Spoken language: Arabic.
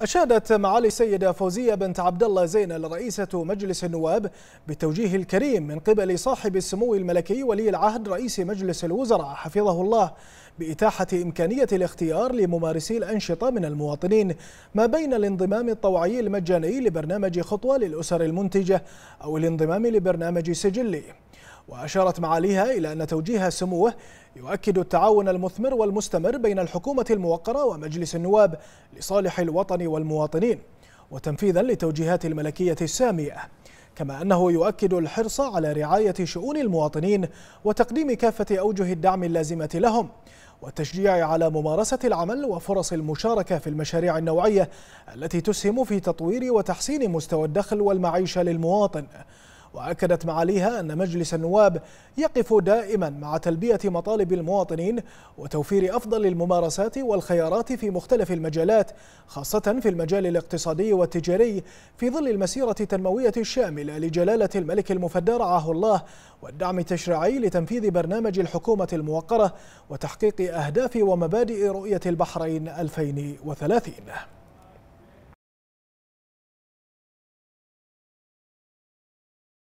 أشادت معالي السيدة فوزية بنت عبد الله زينل رئيسة مجلس النواب بالتوجيه الكريم من قبل صاحب السمو الملكي ولي العهد رئيس مجلس الوزراء حفظه الله بإتاحة إمكانية الاختيار لممارسي الأنشطة من المواطنين ما بين الانضمام الطوعي المجاني لبرنامج خطوة للأسر المنتجة أو الانضمام لبرنامج سجلي وأشارت معاليها إلى أن توجيه سموه يؤكد التعاون المثمر والمستمر بين الحكومة الموقرة ومجلس النواب لصالح الوطن والمواطنين وتنفيذا لتوجيهات الملكية السامية كما أنه يؤكد الحرص على رعاية شؤون المواطنين وتقديم كافة أوجه الدعم اللازمة لهم والتشجيع على ممارسة العمل وفرص المشاركة في المشاريع النوعية التي تسهم في تطوير وتحسين مستوى الدخل والمعيشة للمواطن وأكدت معاليها أن مجلس النواب يقف دائما مع تلبية مطالب المواطنين وتوفير أفضل الممارسات والخيارات في مختلف المجالات خاصة في المجال الاقتصادي والتجاري في ظل المسيرة التنموية الشاملة لجلالة الملك المفدى رعاه الله والدعم التشريعي لتنفيذ برنامج الحكومة الموقرة وتحقيق أهداف ومبادئ رؤية البحرين 2030